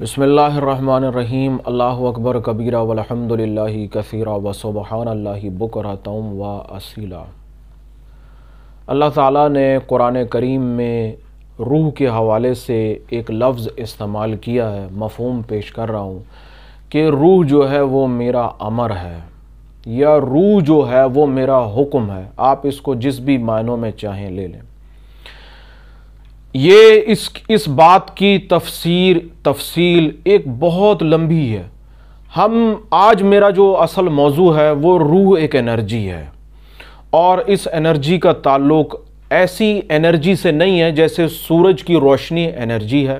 बसमीम अल्लाह अकबर कबीरा वलहमदिल्ला कसीरा व सुबहान अल्लाह बकरतम व असीला अल्लाह ताला ने कुरान करीम में रूह के हवाले से एक लफ्ज़ इस्तेमाल किया है मफहम पेश कर रहा हूँ कि रूह जो है वो मेरा अमर है या रूह जो है वो मेरा हुक्म है आप इसको जिस भी मायनों में चाहें ले लें ये इस इस बात की तफसीर तफसील एक बहुत लंबी है हम आज मेरा जो असल मौजू है वो रूह एक एनर्जी है और इस एनर्जी का ताल्लुक ऐसी एनर्जी से नहीं है जैसे सूरज की रोशनी एनर्जी है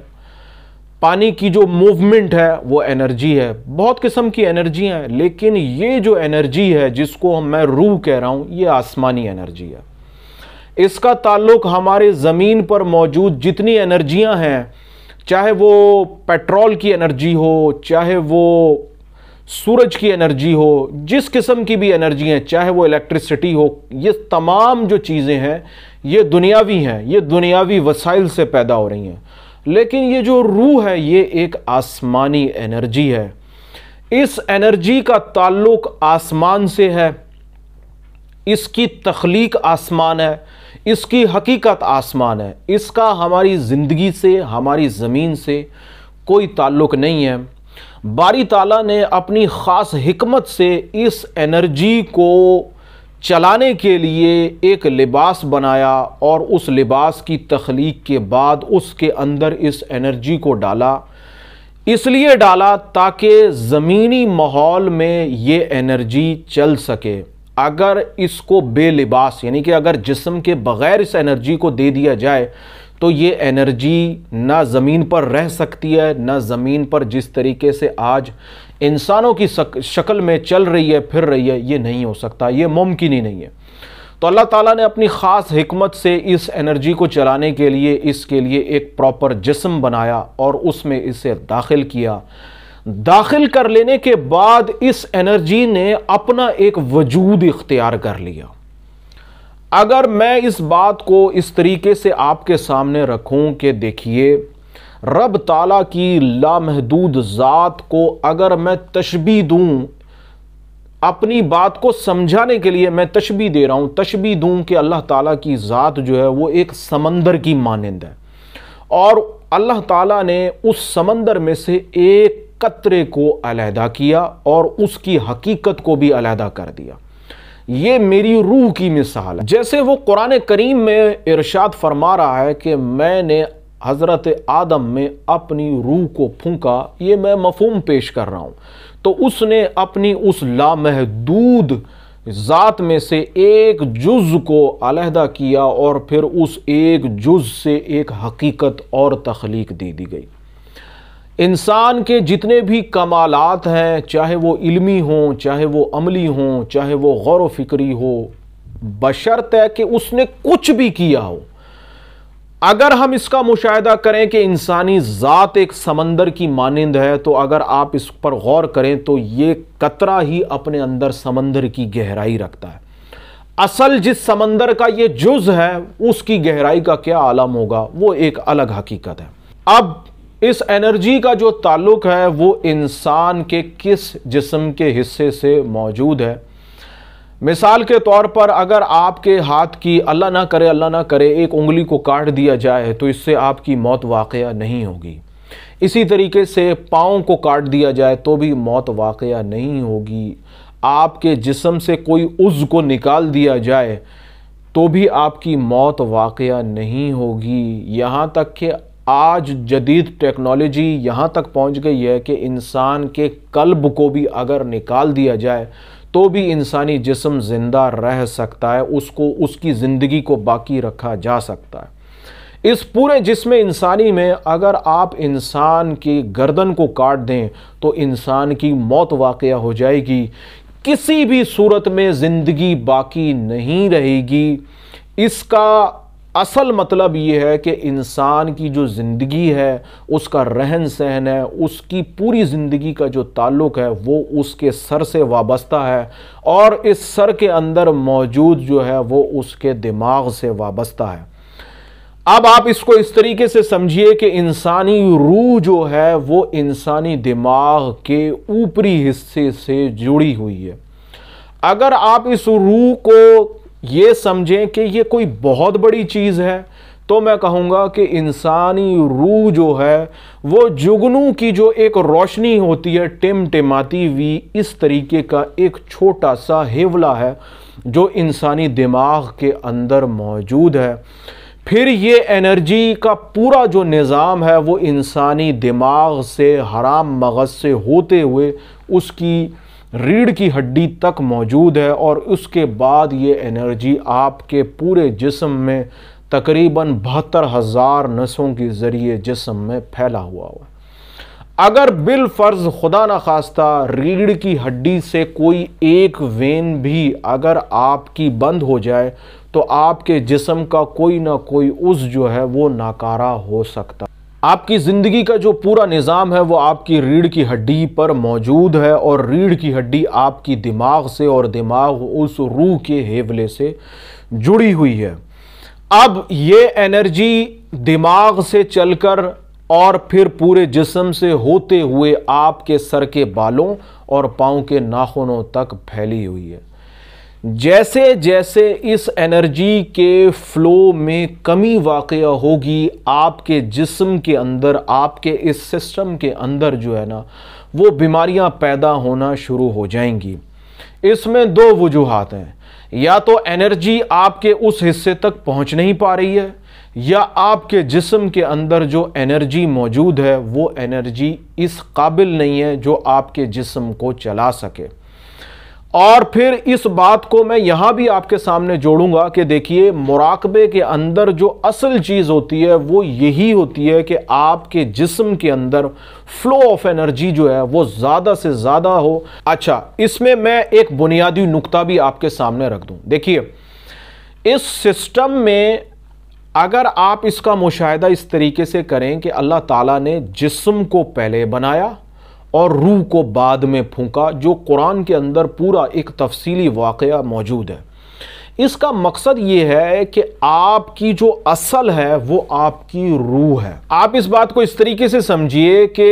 पानी की जो मूवमेंट है वो एनर्जी है बहुत किस्म की एनर्जी हैं लेकिन ये जो एनर्जी है जिसको मैं रूह कह रहा हूँ ये आसमानी एनर्जी है इसका ताल्लुक हमारे ज़मीन पर मौजूद जितनी एनर्जियां हैं चाहे वो पेट्रोल की एनर्जी हो चाहे वो सूरज की एनर्जी हो जिस किस्म की भी एनर्जी है चाहे वो इलेक्ट्रिसिटी हो ये तमाम जो चीज़ें हैं ये दुनियावी हैं ये दुनियावी वसाइल से पैदा हो रही हैं लेकिन ये जो रूह है ये एक आसमानी एनर्जी है इस एनर्जी का ताल्लुक आसमान से है इसकी तख्लीक आसमान है इसकी हकीकत आसमान है इसका हमारी ज़िंदगी से हमारी ज़मीन से कोई ताल्लुक़ नहीं है बारी ताला ने अपनी ख़ास हमत से इस एनर्जी को चलाने के लिए एक लिबास बनाया और उस लिबास की तख्लीक के बाद उसके अंदर इस एनर्जी को डाला इसलिए डाला ताकि ज़मीनी माहौल में ये एनर्जी चल सके अगर इसको बेलिबास यानी कि अगर जिसम के बग़ैर इस एनर्जी को दे दिया जाए तो ये एनर्जी ना ज़मीन पर रह सकती है ना ज़मीन पर जिस तरीके से आज इंसानों की शक्ल में चल रही है फिर रही है ये नहीं हो सकता ये मुमकिन ही नहीं है तो अल्लाह ताला ने अपनी ख़ास हमत से इस एनर्जी को चलाने के लिए इसके लिए एक प्रॉपर जिसम बनाया और उसमें इसे दाखिल किया दाखिल कर लेने के बाद इस एनर्जी ने अपना एक वजूद इख्तियार कर लिया अगर मैं इस बात को इस तरीके से आपके सामने रखूं कि देखिए रब ताला की लामहदूद ज़ात को अगर मैं तशबी दूं अपनी बात को समझाने के लिए मैं तशबी दे रहा हूं तशबी दूं कि अल्लाह ताला की ज़ात जो है वो एक समंदर की मानंद है और अल्लाह ताला ने उस समंदर में से एक कतरे को अलहदा किया और उसकी हकीकत को भी अलहदा कर दिया ये मेरी रूह की मिसाल है जैसे वो कुरान करीम में इरशाद फरमा रहा है कि मैंने हज़रत आदम में अपनी रूह को फूका ये मैं मफहम पेश कर रहा हूँ तो उसने अपनी उस लामहदूद ज़ात में से एक जुज़ को अलहदा किया और फिर उस एक जुज़ से एक हकीकत और तख्लीक दे दी गई इंसान के जितने भी कमालत हैं चाहे वो इल्मी हों चाहे वो अमली हों चाहे वो गौर व फिक्री हो बशर्त है कि उसने कुछ भी किया हो अगर हम इसका मुशाह करें कि इंसानी ज़ात एक समंदर की मानंद है तो अगर आप इस पर गौर करें तो ये कतरा ही अपने अंदर समंदर की गहराई रखता है असल जिस समंदर का ये जुज़ है उसकी गहराई का क्या आलम होगा वो एक अलग हकीकत है अब इस एनर्जी का जो ताल्लुक है वो इंसान के किस जिस्म के हिस्से से मौजूद है मिसाल के तौर पर अगर आपके हाथ की अल्लाह ना करे अल्लाह ना करे एक उंगली को काट दिया जाए तो इससे आपकी मौत वाक़ नहीं होगी इसी तरीके से पाँव को काट दिया जाए तो भी मौत वाक़ नहीं होगी आपके जिस्म से कोई उज़ को निकाल दिया जाए तो भी आपकी मौत वाक़ नहीं होगी यहाँ तक कि आज जदीद टेक्नोलॉजी यहाँ तक पहुँच गई है कि इंसान के कल्ब को भी अगर निकाल दिया जाए तो भी इंसानी जिसम ज़िंदा रह सकता है उसको उसकी ज़िंदगी को बाकी रखा जा सकता है इस पूरे जिसम इंसानी में अगर आप इंसान की गर्दन को काट दें तो इंसान की मौत वाक़ हो जाएगी किसी भी सूरत में ज़िंदगी बाकी नहीं रहेगी इसका असल मतलब ये है कि इंसान की जो ज़िंदगी है उसका रहन सहन है उसकी पूरी ज़िंदगी का जो ताल्लुक़ है वो उसके सर से वाबस्ता है और इस सर के अंदर मौजूद जो है वो उसके दिमाग से वाबस्ता है अब आप इसको इस तरीके से समझिए कि इंसानी रूह जो है वो इंसानी दिमाग के ऊपरी हिस्से से जुड़ी हुई है अगर आप इस रूह को ये समझें कि ये कोई बहुत बड़ी चीज़ है तो मैं कहूँगा कि इंसानी रूह जो है वो जुगनू की जो एक रोशनी होती है टिमटिमाती हुई इस तरीके का एक छोटा सा हेवला है जो इंसानी दिमाग के अंदर मौजूद है फिर ये एनर्जी का पूरा जो निज़ाम है वो इंसानी दिमाग से हराम मगज़ से होते हुए उसकी रीढ़ की हड्डी तक मौजूद है और उसके बाद ये एनर्जी आपके पूरे जिसम में तकरीबन बहत्तर हज़ार नसों के ज़रिए जिसम में फैला हुआ हुआ अगर बिल फर्ज खुदा न खास्ता रीढ़ की हड्डी से कोई एक वेन भी अगर आपकी बंद हो जाए तो आपके जिसम का कोई ना कोई उस जो है वो नाकारा हो सकता आपकी ज़िंदगी का जो पूरा निज़ाम है वो आपकी रीढ़ की हड्डी पर मौजूद है और रीढ़ की हड्डी आपकी दिमाग से और दिमाग उस रूह के हेवले से जुड़ी हुई है अब ये एनर्जी दिमाग से चलकर और फिर पूरे जिस्म से होते हुए आपके सर के बालों और पाँव के नाखूनों तक फैली हुई है जैसे जैसे इस एनर्जी के फ्लो में कमी वाक़ होगी आपके जिस्म के अंदर आपके इस सिस्टम के अंदर जो है ना वो बीमारियां पैदा होना शुरू हो जाएंगी इसमें दो वजूहत हैं या तो एनर्जी आपके उस हिस्से तक पहुंच नहीं पा रही है या आपके जिस्म के अंदर जो एनर्जी मौजूद है वो एनर्जी इस काबिल नहीं है जो आपके जिस्म को चला सके और फिर इस बात को मैं यहां भी आपके सामने जोड़ूंगा कि देखिए मुराकबे के अंदर जो असल चीज होती है वो यही होती है कि आपके जिस्म के अंदर फ्लो ऑफ एनर्जी जो है वो ज्यादा से ज्यादा हो अच्छा इसमें मैं एक बुनियादी नुकता भी आपके सामने रख दूं देखिए इस सिस्टम में अगर आप इसका मुशाह इस तरीके से करें कि अल्लाह ताला ने जिस्म को पहले बनाया और रूह को बाद में फूंका जो कुरान के अंदर पूरा एक तफसीली वाक़ मौजूद है इसका मकसद ये है कि आपकी जो असल है वो आपकी रूह है आप इस बात को इस तरीके से समझिए कि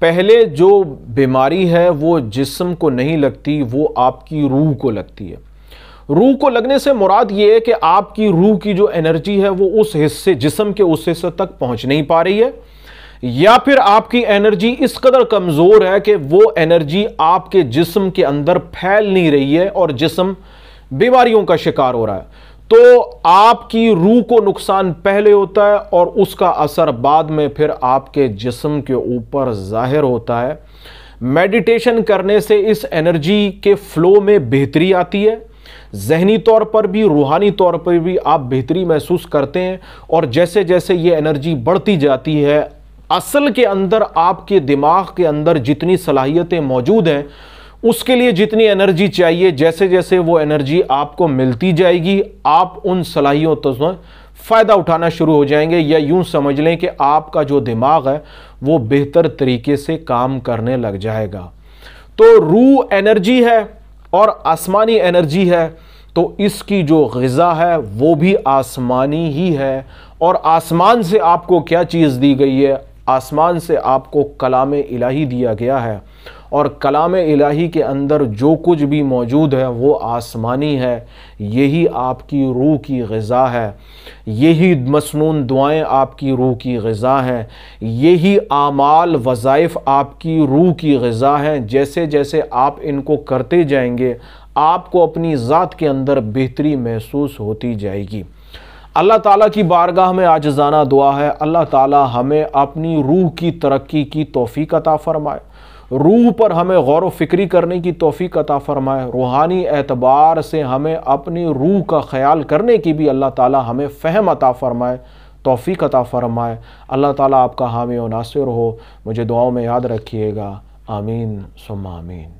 पहले जो बीमारी है वो जिस्म को नहीं लगती वो आपकी रूह को लगती है रूह को लगने से मुराद ये है कि आपकी रूह की जो एनर्जी है वो उस हिस्से जिस्म के उस हिस्से तक पहुंच नहीं पा रही है या फिर आपकी एनर्जी इस कदर कमज़ोर है कि वो एनर्जी आपके जिस्म के अंदर फैल नहीं रही है और जिस्म बीमारियों का शिकार हो रहा है तो आपकी रूह को नुकसान पहले होता है और उसका असर बाद में फिर आपके जिस्म के ऊपर जाहिर होता है मेडिटेशन करने से इस एनर्जी के फ्लो में बेहतरी आती है जहनी तौर पर भी रूहानी तौर पर भी आप बेहतरी महसूस करते हैं और जैसे जैसे ये एनर्जी बढ़ती जाती है असल के अंदर आपके दिमाग के अंदर जितनी सलाहियतें मौजूद हैं उसके लिए जितनी एनर्जी चाहिए जैसे जैसे वो एनर्जी आपको मिलती जाएगी आप उन सलाहियों तो फ़ायदा उठाना शुरू हो जाएंगे या यूं समझ लें कि आपका जो दिमाग है वो बेहतर तरीके से काम करने लग जाएगा तो रू एनर्जी है और आसमानी एनर्जी है तो इसकी जो गज़ा है वो भी आसमानी ही है और आसमान से आपको क्या चीज़ दी गई है आसमान से आपको कलाम इलाही दिया गया है और कलाम इलाही के अंदर जो कुछ भी मौजूद है वो आसमानी है यही आपकी रूह की गज़ा है यही मसनून दुआएं आपकी रूह की गज़ा हैं यही आमाल वज़ाइफ़ आपकी रूह की गज़ा हैं जैसे जैसे आप इनको करते जाएंगे आपको अपनी ज़ात के अंदर बेहतरी महसूस होती जाएगी अल्लाह ताला की बारगाह में जाना दुआ है अल्लाह ताला हमें अपनी रूह की तरक्की की तोफ़ी अता फ़रमाए रूह पर हमें गौर व फिक्री करने की तोफ़ी अता फ़रमाए रूहानी एतबार से हमें अपनी रूह का ख्याल करने की भी अल्लाह ताला हमें फ़हम अता फ़रमाए तोफ़ी अता फ़रमाए अल्लाह ताला आपका हामी और नासिर हो मुझे दुआओं में याद रखिएगा आमीन सुम आमीन